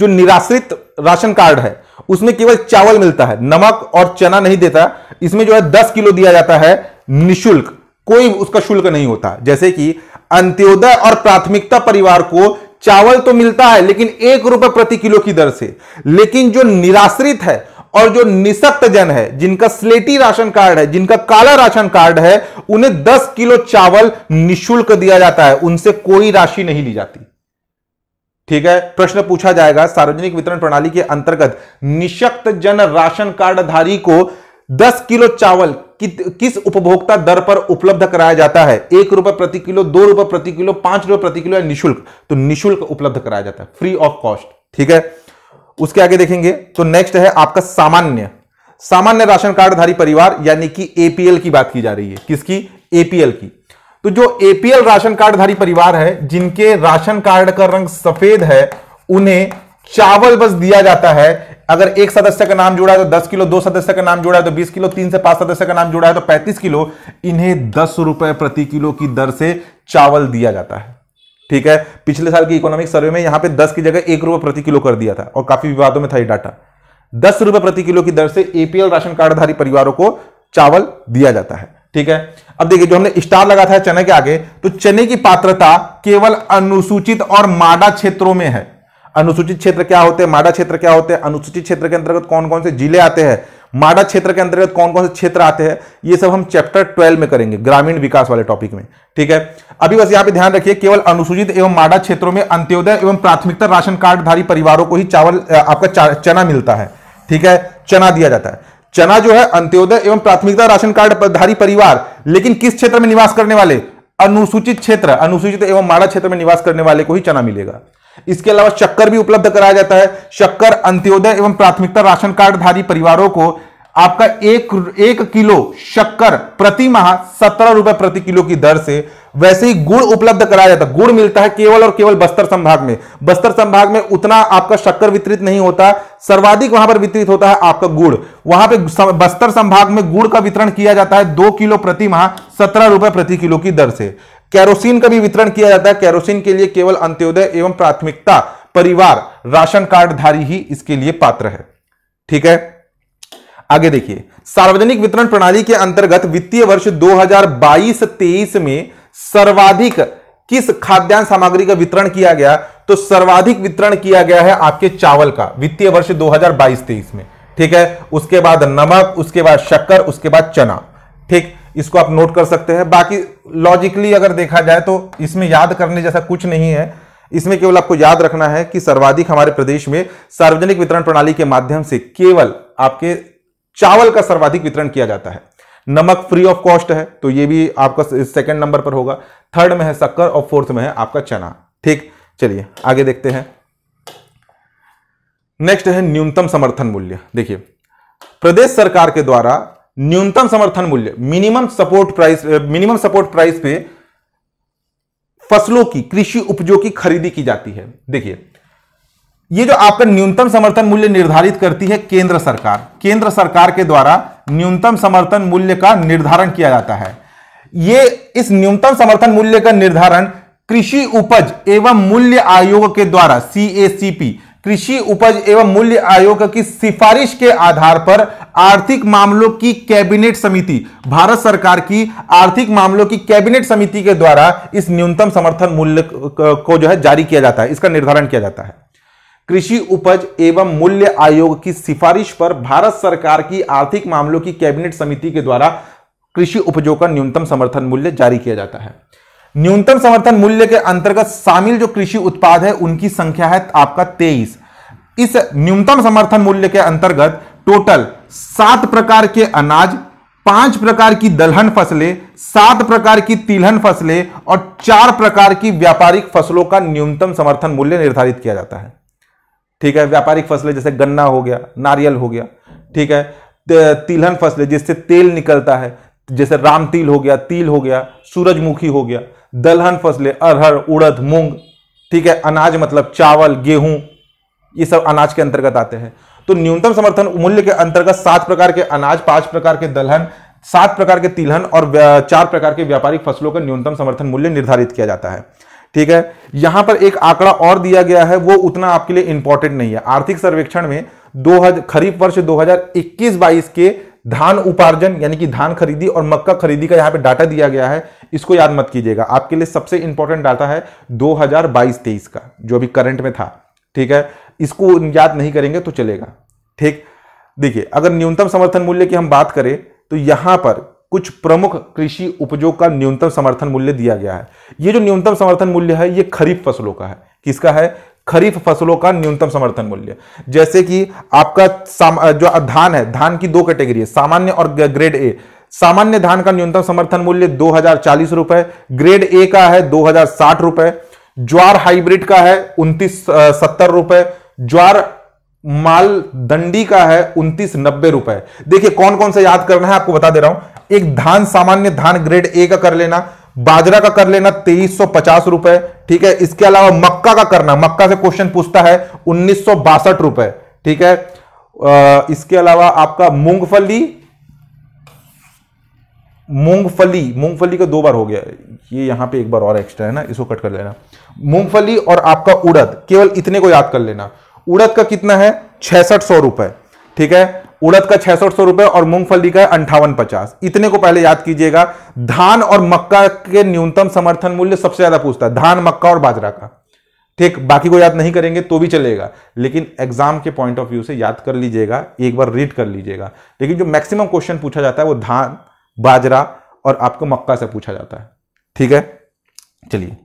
जो निराश्रित राशन कार्ड है उसमें केवल चावल मिलता है नमक और चना नहीं देता इसमें जो है दस किलो दिया जाता है निशुल्क कोई उसका शुल्क नहीं होता जैसे कि अंत्योदय और प्राथमिकता परिवार को चावल तो मिलता है लेकिन एक रुपए प्रति किलो की दर से लेकिन जो निराश्रित है और जो निशक्त जन है जिनका स्लेटी राशन कार्ड है जिनका काला राशन कार्ड है उन्हें 10 किलो चावल निशुल्क दिया जाता है उनसे कोई राशि नहीं ली जाती ठीक है प्रश्न पूछा जाएगा सार्वजनिक वितरण प्रणाली के अंतर्गत निशक्त जन राशन कार्डधारी को दस किलो चावल कि, किस उपभोक्ता दर पर उपलब्ध कराया जाता है एक रुपए प्रति किलो दो रुपए प्रति किलो पांच रुपए प्रति किलो या निशुल्क तो निशुल्क उपलब्ध कराया जाता है फ्री ऑफ कॉस्ट ठीक है उसके आगे देखेंगे तो नेक्स्ट है आपका सामान्य सामान्य राशन कार्डधारी परिवार यानी कि एपीएल की बात की जा रही है किसकी एपीएल की तो जो एपीएल राशन कार्डधारी परिवार है जिनके राशन कार्ड का रंग सफेद है उन्हें चावल बस दिया जाता है अगर एक सदस्य का नाम जुड़ा है तो 10 किलो दो सदस्य का नाम जुड़ा है तो 20 किलो तीन से पांच सदस्य का नाम जुड़ा है तो 35 किलो इन्हें दस रुपए प्रति किलो की दर से चावल दिया जाता है ठीक है पिछले साल की इकोनॉमिक सर्वे में यहां पे 10 की जगह एक रुपए प्रति किलो कर दिया था और काफी विवादों में था यह डाटा दस रुपए प्रति किलो की दर से एपीएल राशन कार्डधारी परिवारों को चावल दिया जाता है ठीक है अब देखिए जो हमने स्टार लगा था चने के आगे तो चने की पात्रता केवल अनुसूचित और माडा क्षेत्रों में है अनुसूचित क्षेत्र क्या होते हैं माडा क्षेत्र क्या होते हैं अनुसूचित क्षेत्र के अंतर्गत कौन कौन से जिले आते हैं माडा क्षेत्र के अंतर्गत कौन कौन से क्षेत्र आते हैं ये सब हम चैप्टर ट्वेल्व में करेंगे ग्रामीण विकास वाले टॉपिक में ठीक है अभी बस यहाँ पे ध्यान रखिए केवल अनुसूचित एवं माडा क्षेत्रों में अंत्योदय एवं प्राथमिकता राशन कार्डधारी परिवारों को ही चावल आपका चना मिलता है ठीक है चना दिया जाता है चना जो है अंत्योदय एवं प्राथमिकता राशन कार्ड धारी परिवार लेकिन किस क्षेत्र में निवास करने वाले अनुसूचित क्षेत्र अनुसूचित एवं माड़ा क्षेत्र में निवास करने वाले को ही चना मिलेगा इसके अलावा शक्कर भी उपलब्ध कराया जाता है शक्कर अंत्योदय एवं प्राथमिकता राशन कार्डधारी परिवारों को आपका एक एक किलो शक्कर प्रति माह सत्रह रुपए प्रति किलो की दर से वैसे ही गुड़ उपलब्ध कराया जाता है गुड़ मिलता है केवल और केवल बस्तर संभाग में बस्तर संभाग में उतना आपका शक्कर वितरित नहीं होता सर्वाधिक वहां पर वितरित होता है आपका गुड़ वहां पे बस्तर संभाग में गुड़ का वितरण किया जाता है दो किलो प्रति माह सत्रह रुपए प्रति किलो की दर से कैरोसिन का भी वितरण किया जाता है कैरोसिन के लिए केवल अंत्योदय एवं प्राथमिकता परिवार राशन कार्डधारी ही इसके लिए पात्र है ठीक है आगे देखिए सार्वजनिक वितरण प्रणाली के अंतर्गत वित्तीय वर्ष 2022-23 में सर्वाधिक किस खाद्यान्न सामग्री का वितरण किया गया तो सर्वाधिक वितरण किया गया है आपके चावल का वित्तीय वर्ष 2022-23 में ठीक है उसके बाद नमक उसके बाद शक्कर उसके बाद चना ठीक इसको आप नोट कर सकते हैं बाकी लॉजिकली अगर देखा जाए तो इसमें याद करने जैसा कुछ नहीं है इसमें केवल आपको याद रखना है कि सर्वाधिक हमारे प्रदेश में सार्वजनिक वितरण प्रणाली के माध्यम से केवल आपके चावल का सर्वाधिक वितरण किया जाता है नमक फ्री ऑफ कॉस्ट है तो ये भी आपका सेकंड नंबर पर होगा थर्ड में है शक्कर और फोर्थ में है आपका चना ठीक चलिए आगे देखते हैं नेक्स्ट है न्यूनतम समर्थन मूल्य देखिए प्रदेश सरकार के द्वारा न्यूनतम समर्थन मूल्य minimum support price minimum support price पे फसलों की कृषि उपजों की खरीदी की जाती है देखिए ये जो आपका न्यूनतम समर्थन मूल्य निर्धारित करती है केंद्र सरकार केंद्र सरकार के द्वारा न्यूनतम समर्थन मूल्य का निर्धारण किया जाता है ये इस न्यूनतम समर्थन मूल्य का निर्धारण कृषि उपज एवं मूल्य आयोग के द्वारा सी कृषि उपज एवं मूल्य आयोग की सिफारिश के आधार पर आर्थिक मामलों की कैबिनेट समिति भारत सरकार की आर्थिक मामलों की कैबिनेट समिति के द्वारा इस न्यूनतम समर्थन मूल्य को जो है जारी किया जाता है इसका निर्धारण किया जाता है कृषि उपज एवं मूल्य आयोग की सिफारिश पर भारत सरकार की आर्थिक मामलों की कैबिनेट समिति के द्वारा कृषि उपजों का न्यूनतम समर्थन मूल्य जारी किया जाता है न्यूनतम समर्थन मूल्य के अंतर्गत शामिल जो कृषि उत्पाद है उनकी संख्या है आपका तेईस इस न्यूनतम समर्थन मूल्य के अंतर्गत टोटल सात प्रकार के अनाज पांच प्रकार की दलहन फसलें सात प्रकार की तिलहन फसलें और चार प्रकार की व्यापारिक फसलों का न्यूनतम समर्थन मूल्य निर्धारित किया जाता है ठीक है व्यापारिक फसलें जैसे गन्ना हो गया नारियल हो गया ठीक है तिलहन फसलें जिससे तेल निकलता है जैसे राम तिल हो गया तिल हो गया सूरजमुखी हो गया दलहन फसलें अरहर उड़द मूंग ठीक है अनाज मतलब चावल गेहूं ये सब अनाज के अंतर्गत आते हैं तो न्यूनतम समर्थन मूल्य के अंतर्गत सात प्रकार के अनाज पांच प्रकार के दलहन सात प्रकार के तिलहन और चार प्रकार के व्यापारिक फसलों का न्यूनतम समर्थन मूल्य निर्धारित किया जाता है ठीक है यहां पर एक आंकड़ा और दिया गया है वो उतना आपके लिए इंपॉर्टेंट नहीं है आर्थिक सर्वेक्षण में दो खरीफ वर्ष 2021-22 के धान उपार्जन यानी कि धान खरीदी और मक्का खरीदी का यहां पे डाटा दिया गया है इसको याद मत कीजिएगा आपके लिए सबसे इंपॉर्टेंट डाटा है 2022-23 का जो अभी करंट में था ठीक है इसको याद नहीं करेंगे तो चलेगा ठीक देखिए अगर न्यूनतम समर्थन मूल्य की हम बात करें तो यहां पर कुछ प्रमुख कृषि उपजों का न्यूनतम समर्थन मूल्य दिया गया है ये जो न्यूनतम समर्थन मूल्य है ये खरीफ फसलों का है किसका है खरीफ फसलों का न्यूनतम समर्थन मूल्य जैसे कि आपका जो धान है धान की दो कैटेगरी है सामान्य और ग्रेड ए सामान्य धान का न्यूनतम समर्थन मूल्य दो रुपए ग्रेड ए का है दो रुपए ज्वार हाइब्रिड का है उन्तीस सत्तर रुपए ज्वार माल दंडी का है उन्तीस नब्बे रुपए देखिए कौन कौन सा याद करना है आपको बता दे रहा हूं एक धान सामान्य धान ग्रेड ए का कर लेना बाजरा का कर लेना तेईस सौ पचास रुपए ठीक है इसके अलावा मक्का का करना मक्का से क्वेश्चन पूछता है उन्नीस सौ बासठ रुपए ठीक है इसके अलावा आपका मूंगफली मूंगफली मूंगफली का दो बार हो गया ये यहां पे एक बार और एक्स्ट्रा है ना इसको कट कर लेना मूंगफली और आपका उड़द केवल इतने को याद कर लेना उड़द का कितना है छसठ सौ रुपए ठीक है उड़द का छह सौ रुपए और मूंगफली का अंठावन पचास इतने को पहले याद कीजिएगा धान और मक्का के न्यूनतम समर्थन मूल्य सबसे ज्यादा पूछता है धान मक्का और बाजरा का ठीक बाकी को याद नहीं करेंगे तो भी चलेगा लेकिन एग्जाम के पॉइंट ऑफ व्यू से याद कर लीजिएगा एक बार रीड कर लीजिएगा लेकिन जो मैक्सिमम क्वेश्चन पूछा जाता है वो धान बाजरा और आपको मक्का से पूछा जाता है ठीक है चलिए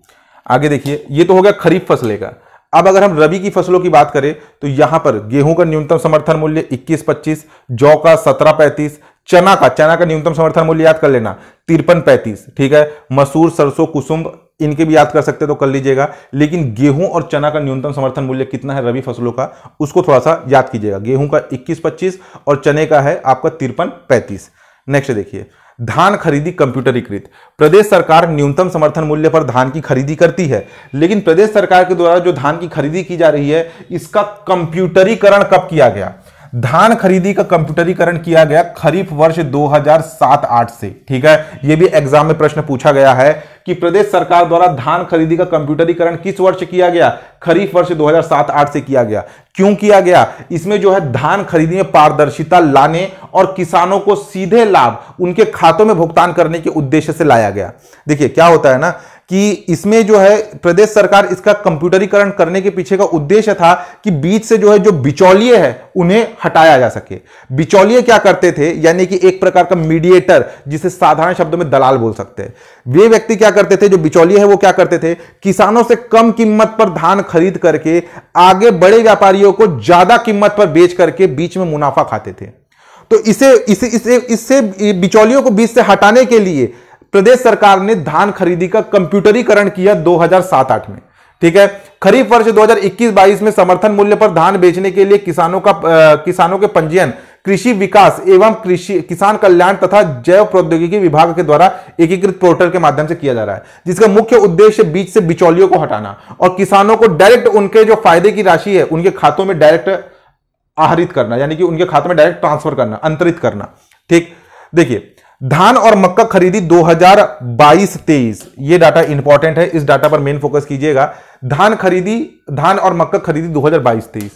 आगे देखिए ये तो हो गया खरीफ फसलें का अब अगर हम रबी की फसलों की बात करें तो यहां पर गेहूं का न्यूनतम समर्थन मूल्य 21-25, जौ का सत्रह पैंतीस चना का चना का न्यूनतम समर्थन मूल्य याद कर लेना तिरपन पैंतीस ठीक है मसूर सरसों कुसुम इनके भी याद कर सकते तो कर लीजिएगा लेकिन गेहूं और चना का न्यूनतम समर्थन मूल्य कितना है रबी फसलों का उसको थोड़ा सा याद कीजिएगा गेहूं का इक्कीस पच्चीस और चने का है आपका तिरपन पैंतीस नेक्स्ट देखिए धान खरीदी कंप्यूटरीकृत प्रदेश सरकार न्यूनतम समर्थन मूल्य पर धान की खरीदी करती है लेकिन प्रदेश सरकार के द्वारा जो धान की खरीदी की जा रही है इसका कंप्यूटरीकरण कब किया गया धान खरीदी का कंप्यूटरीकरण किया गया खरीफ वर्ष 2007-8 से ठीक है यह भी एग्जाम में प्रश्न पूछा गया है कि प्रदेश सरकार द्वारा धान खरीदी का कंप्यूटरीकरण किस वर्ष किया गया खरीफ वर्ष 2007-8 से किया गया क्यों किया गया इसमें जो है धान खरीदी में पारदर्शिता लाने और किसानों को सीधे लाभ उनके खातों में भुगतान करने के उद्देश्य से लाया गया देखिए क्या होता है ना कि इसमें जो है प्रदेश सरकार इसका कंप्यूटरीकरण करने के पीछे का उद्देश्य था कि बीच से जो है जो बिचौलिए है उन्हें हटाया जा सके बिचौलिए क्या करते थे यानी कि एक प्रकार का मीडिएटर जिसे साधारण शब्दों में दलाल बोल सकते हैं वे व्यक्ति क्या करते थे जो बिचौलिए है वो क्या करते थे किसानों से कम कीमत पर धान खरीद करके आगे बड़े व्यापारियों को ज्यादा कीमत पर बेच करके बीच में मुनाफा खाते थे तो इसे इसे इसे इससे बिचौलियों को बीच से हटाने के लिए प्रदेश सरकार ने धान खरीदी का कंप्यूटरीकरण किया 2007-8 में ठीक है खरीफ वर्ष 2021-22 में समर्थन मूल्य पर धान बेचने के लिए किसानों का आ, किसानों के पंजीयन कृषि विकास एवं कृषि किसान कल्याण तथा जैव प्रौद्योगिकी विभाग के द्वारा एकीकृत पोर्टल के माध्यम से किया जा रहा है जिसका मुख्य उद्देश्य बीच से बिचौलियों को हटाना और किसानों को डायरेक्ट उनके जो फायदे की राशि है उनके खातों में डायरेक्ट आहरित करना यानी कि उनके खाते में डायरेक्ट ट्रांसफर करना अंतरित करना ठीक देखिए धान और मक्का खरीदी 2022-23 ये डाटा इंपॉर्टेंट है इस डाटा पर मेन फोकस कीजिएगा धान खरीदी धान और मक्का खरीदी 2022-23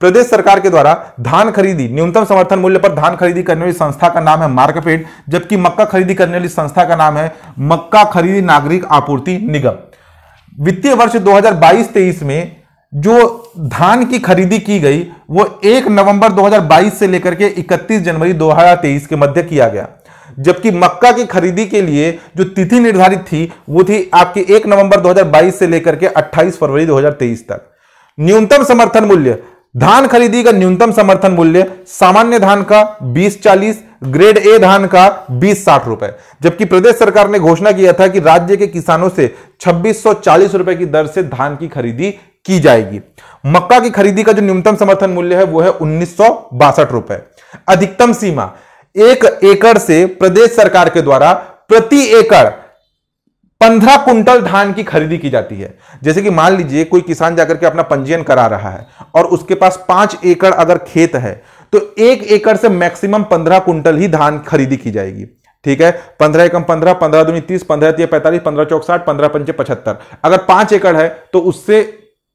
प्रदेश सरकार के द्वारा धान खरीदी न्यूनतम समर्थन मूल्य पर धान खरीदी करने वाली संस्था का नाम है मार्कपेट जबकि मक्का खरीदी करने वाली संस्था का नाम है मक्का खरीदी नागरिक आपूर्ति निगम वित्तीय वर्ष दो हजार में जो धान की खरीदी की गई वो 1 नवंबर 2022 से लेकर के 31 जनवरी 2023 के मध्य किया गया जबकि मक्का की खरीदी के लिए जो तिथि निर्धारित थी वो थी आपकी एक नवंबर 2022 से लेकर के 28 फरवरी 2023 तक न्यूनतम समर्थन मूल्य धान खरीदी का न्यूनतम समर्थन मूल्य सामान्य धान का बीस चालीस ग्रेड ए धान का बीस साठ रुपए जबकि प्रदेश सरकार ने घोषणा किया था कि राज्य के किसानों से छब्बीस रुपए की दर से धान की खरीदी की जाएगी मक्का की खरीदी का जो न्यूनतम समर्थन मूल्य है वो है उन्नीस रुपए अधिकतम सीमा एक एकड़ से प्रदेश सरकार के द्वारा प्रति एकड़ पंद्रह कुंटल धान की खरीदी की जाती है जैसे कि मान लीजिए कोई किसान जाकर के अपना पंजीयन करा रहा है और उसके पास पांच एकड़ अगर खेत है तो एक एकड़ से मैक्सिमम पंद्रह कुंटल ही धान खरीदी की जाएगी ठीक है पंद्रह एकम पंद्रह पंद्रह दूनी तीस पंद्रह पैंतालीस पंद्रह चौक साठ पंद्रह पंचे पचहत्तर अगर पांच एकड़ है तो उससे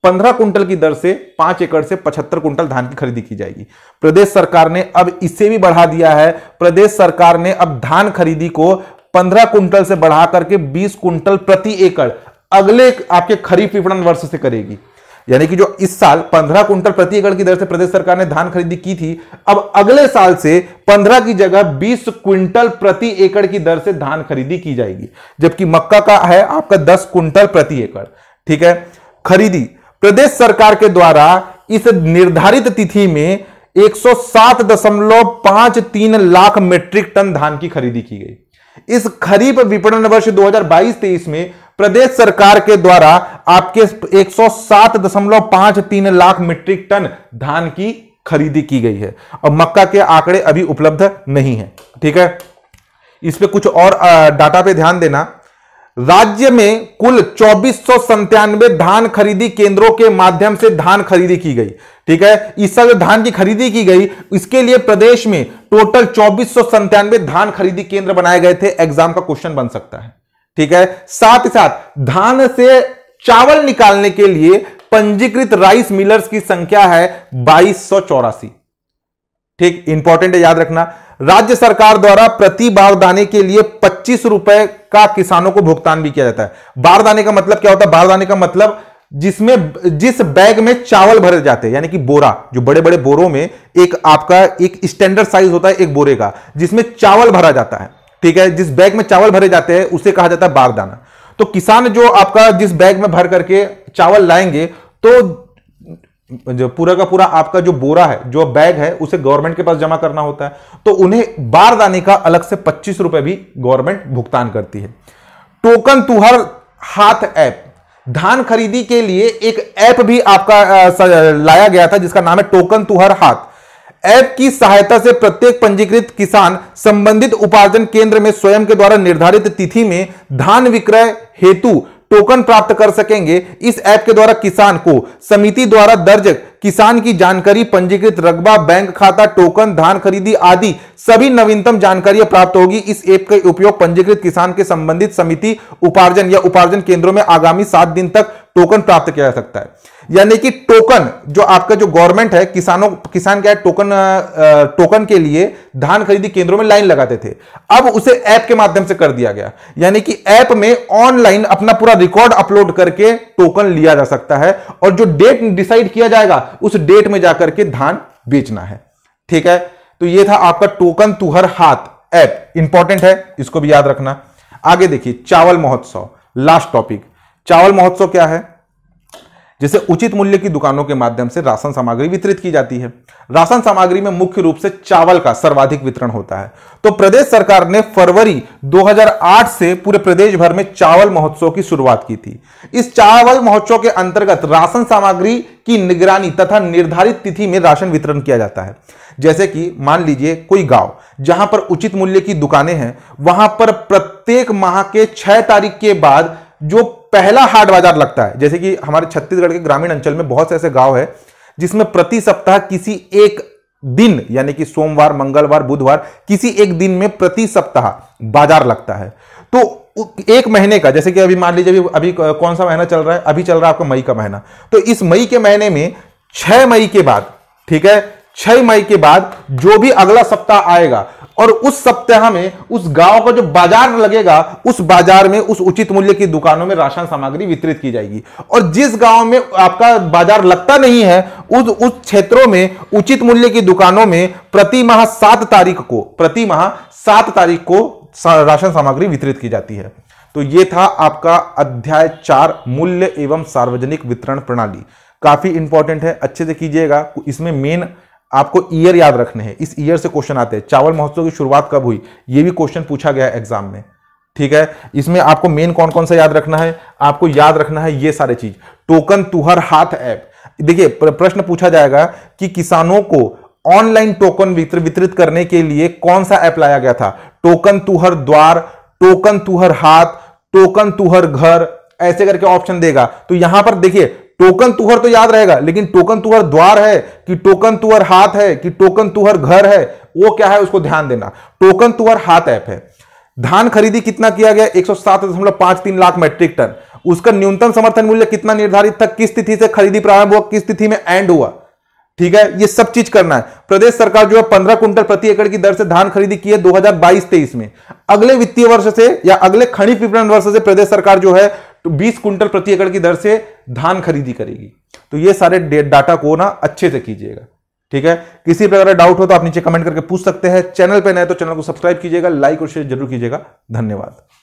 पंद्रह कुंटल की दर से पांच एकड़ से पचहत्तर कुंटल धान की खरीदी की जाएगी प्रदेश सरकार ने अब इसे भी बढ़ा दिया है प्रदेश सरकार ने अब धान खरीदी को पंद्रह कुंटल से बढ़ा करके बीस कुंटल प्रति एकड़ अगले आपके खरीफ विपणन वर्ष से करेगी यानी कि जो इस साल 15 कुंटल प्रति एकड़ की दर से प्रदेश सरकार ने धान खरीदी की थी अब अगले साल से 15 की जगह 20 क्विंटल प्रति एकड़ की दर से धान खरीदी की जाएगी जबकि मक्का का है आपका 10 कुंटल प्रति एकड़ ठीक है खरीदी प्रदेश सरकार के द्वारा इस निर्धारित तिथि में 107.53 लाख मेट्रिक टन धान की खरीदी की गई इस खरीफ विपणन वर्ष 2022-23 में प्रदेश सरकार के द्वारा आपके 107.53 लाख मीट्रिक टन धान की खरीदी की गई है और मक्का के आंकड़े अभी उपलब्ध नहीं है ठीक है इस पे कुछ और डाटा पे ध्यान देना राज्य में कुल चौबीस धान खरीदी केंद्रों के माध्यम से धान खरीदी की गई ठीक है इस साल जो धान की खरीदी की गई इसके लिए प्रदेश में टोटल चौबीस धान खरीदी केंद्र बनाए गए थे एग्जाम का क्वेश्चन बन सकता है ठीक है साथ ही साथ धान से चावल निकालने के लिए पंजीकृत राइस मिलर्स की संख्या है बाईस ठीक इंपॉर्टेंट है याद रखना राज्य सरकार द्वारा प्रति बारदाने के लिए पच्चीस रुपए का किसानों को भुगतान भी किया जाता है बारदाने का मतलब क्या होता है बारदाने का मतलब जिसमें जिस बैग में चावल भरे जाते हैं यानी कि बोरा जो बड़े बड़े बोरों में एक आपका एक स्टैंडर्ड साइज होता है एक बोरे का जिसमें चावल भरा जाता है ठीक है जिस बैग में चावल भरे जाते हैं उसे कहा जाता है बारदाना तो किसान जो आपका जिस बैग में भर करके चावल लाएंगे तो जो पूरा का पूरा आपका जो बोरा है जो बैग है उसे गवर्नमेंट के पास जमा करना होता है तो उन्हें बारदाने का अलग से पच्चीस रुपए भी गवर्नमेंट भुगतान करती है टोकन तुहर हाथ ऐप धान खरीदी के लिए एक ऐप भी आपका लाया गया था जिसका नाम है टोकन तुहर हाथ ऐप की सहायता से प्रत्येक पंजीकृत किसान संबंधित उपार्जन केंद्र में स्वयं के द्वारा निर्धारित तिथि में धान विक्रय हेतु टोकन प्राप्त कर सकेंगे इस ऐप के द्वारा किसान को समिति द्वारा दर्ज किसान की जानकारी पंजीकृत रकबा बैंक खाता टोकन धान खरीदी आदि सभी नवीनतम जानकारियां प्राप्त होगी इस ऐप का उपयोग पंजीकृत किसान के संबंधित समिति उपार्जन या उपार्जन केंद्रों में आगामी सात दिन तक टोकन प्राप्त किया जा सकता है यानी कि टोकन जो आपका जो गवर्नमेंट है किसानों किसान क्या है टोकन टोकन के लिए धान खरीदी केंद्रों में लाइन लगाते थे अब उसे ऐप के माध्यम से कर दिया गया यानी कि ऐप में ऑनलाइन अपना पूरा रिकॉर्ड अपलोड करके टोकन लिया जा सकता है और जो डेट डिसाइड किया जाएगा उस डेट में जाकर के धान बेचना है ठीक है तो यह था आपका टोकन तुहर हाथ ऐप इंपॉर्टेंट है इसको भी याद रखना आगे देखिए चावल महोत्सव लास्ट टॉपिक चावल महोत्सव क्या है जिसे उचित मूल्य की दुकानों के माध्यम से राशन सामग्री वितरित की जाती है राशन सामग्री में मुख्य रूप से चावल का सर्वाधिक वितरण होता है तो प्रदेश सरकार ने फरवरी 2008 से पूरे प्रदेश भर में चावल महोत्सव की शुरुआत की थी इस चावल महोत्सव के अंतर्गत राशन सामग्री की निगरानी तथा निर्धारित तिथि में राशन वितरण किया जाता है जैसे कि मान लीजिए कोई गांव जहां पर उचित मूल्य की दुकानें हैं वहां पर प्रत्येक माह के छह तारीख के बाद जो पहला हाट बाजार लगता है जैसे कि हमारे छत्तीसगढ़ के ग्रामीण अंचल में बहुत से ऐसे गांव है जिसमें प्रति सप्ताह किसी एक दिन यानी कि सोमवार मंगलवार बुधवार किसी एक दिन में प्रति सप्ताह बाजार लगता है तो एक महीने का जैसे कि अभी मान लीजिए अभी अभी कौन सा महीना चल रहा है अभी चल रहा है आपका मई का महीना तो इस मई के महीने में छह मई के बाद ठीक है छह मई के बाद जो भी अगला सप्ताह आएगा और उस सप्ताह में उस गांव का जो बाजार लगेगा उस बाजार में उस उचित मूल्य की दुकानों में राशन सामग्री वितरित की जाएगी और जिस गांव में आपका बाजार लगता नहीं है उस उस क्षेत्रों में उचित मूल्य की दुकानों में प्रति माह सात तारीख को प्रति माह सात तारीख को राशन सामग्री वितरित की जाती है तो ये था आपका अध्याय चार मूल्य एवं सार्वजनिक वितरण प्रणाली काफी इंपॉर्टेंट है अच्छे से कीजिएगा इसमें मेन आपको ईयर याद रखने हैं इस ईयर से क्वेश्चन आते हैं चावल महोत्सव की शुरुआत कब हुई ये भी क्वेश्चन पूछा गया है एग्जाम में ठीक है इसमें आपको मेन कौन कौन सा याद रखना है आपको याद रखना है ये सारे चीज टोकन तुहर हाथ ऐप देखिए प्रश्न पूछा जाएगा कि किसानों को ऑनलाइन टोकन वितरित करने के लिए कौन सा ऐप लाया गया था टोकन तुहर द्वार टोकन तुहर हाथ टोकन तुहर घर ऐसे करके ऑप्शन देगा तो यहां पर देखिए टोकन तुहर तो याद रहेगा लेकिन टोकन तुहर द्वार है कि टोकन तुहर हाथ है कि टोकन तुहर घर है वो क्या है उसको ध्यान देना टोकन तुहर हाथ ऐप है धान खरीदी कितना किया गया एक लाख मैट्रिक टन उसका न्यूनतम समर्थन मूल्य कितना निर्धारित था किस तिथि से खरीदी प्रारंभ हुआ किस तिथि में एंड हुआ ठीक है ये सब चीज करना है प्रदेश सरकार जो है पंद्रह क्विंटल प्रति एकड़ की दर से धान खरीदी की है 2022-23 में अगले वित्तीय वर्ष से या अगले खरीफ विपणन वर्ष से प्रदेश सरकार जो है तो 20 कुंटल प्रति एकड़ की दर से धान खरीदी करेगी तो ये सारे डाटा को ना अच्छे से कीजिएगा ठीक है किसी प्रकार का डाउट हो तो आप नीचे कमेंट करके पूछ सकते हैं चैनल पर नए तो चैनल को सब्सक्राइब कीजिएगा लाइक और शेयर जरूर कीजिएगा धन्यवाद